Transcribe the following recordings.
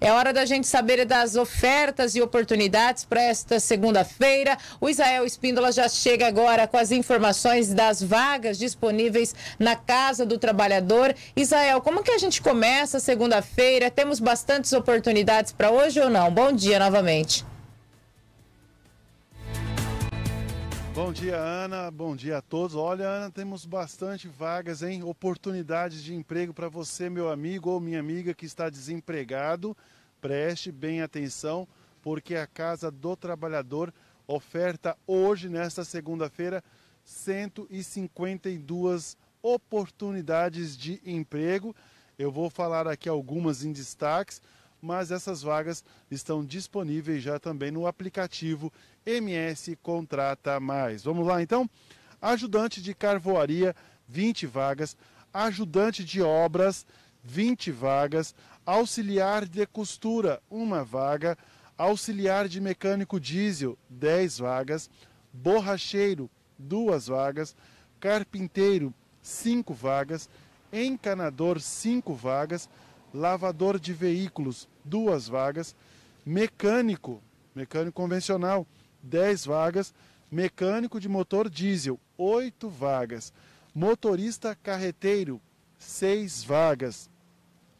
É hora da gente saber das ofertas e oportunidades para esta segunda-feira. O Israel Espíndola já chega agora com as informações das vagas disponíveis na Casa do Trabalhador. Israel, como que a gente começa segunda-feira? Temos bastantes oportunidades para hoje ou não? Bom dia novamente. Bom dia, Ana. Bom dia a todos. Olha, Ana, temos bastante vagas, hein? Oportunidades de emprego para você, meu amigo ou minha amiga que está desempregado. Preste bem atenção, porque a Casa do Trabalhador oferta hoje, nesta segunda-feira, 152 oportunidades de emprego. Eu vou falar aqui algumas em destaques mas essas vagas estão disponíveis já também no aplicativo MS Contrata Mais. Vamos lá então? Ajudante de carvoaria, 20 vagas. Ajudante de obras, 20 vagas. Auxiliar de costura, uma vaga. Auxiliar de mecânico diesel, 10 vagas. Borracheiro, duas vagas. Carpinteiro, cinco vagas. Encanador, cinco vagas lavador de veículos, duas vagas, mecânico, mecânico convencional, 10 vagas, mecânico de motor diesel, 8 vagas, motorista carreteiro, 6 vagas,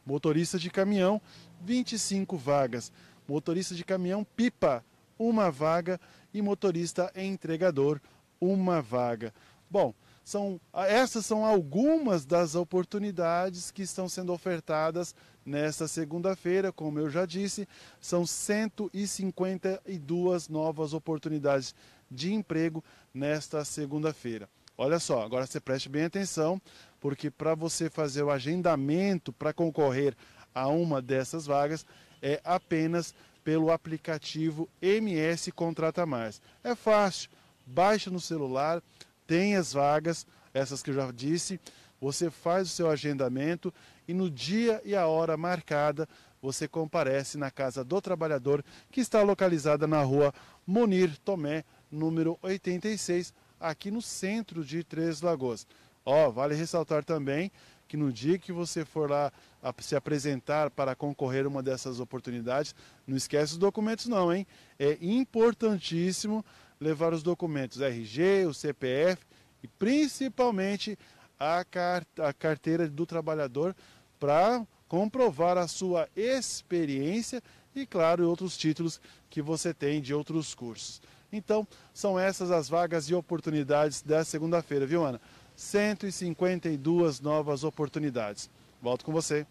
motorista de caminhão, 25 vagas, motorista de caminhão pipa, uma vaga e motorista entregador, uma vaga. Bom, são, essas são algumas das oportunidades que estão sendo ofertadas nesta segunda-feira, como eu já disse, são 152 novas oportunidades de emprego nesta segunda-feira. Olha só, agora você preste bem atenção, porque para você fazer o agendamento para concorrer a uma dessas vagas é apenas pelo aplicativo MS Contrata Mais. É fácil, baixa no celular, tem as vagas, essas que eu já disse. Você faz o seu agendamento e no dia e a hora marcada você comparece na Casa do Trabalhador, que está localizada na rua Monir Tomé, número 86, aqui no centro de Três Lagoas. Ó, oh, vale ressaltar também que no dia que você for lá se apresentar para concorrer a uma dessas oportunidades, não esquece os documentos não, hein? É importantíssimo levar os documentos RG, o CPF e principalmente a, car a carteira do trabalhador para comprovar a sua experiência e, claro, outros títulos que você tem de outros cursos. Então, são essas as vagas e oportunidades da segunda-feira, viu, Ana? 152 novas oportunidades. Volto com você.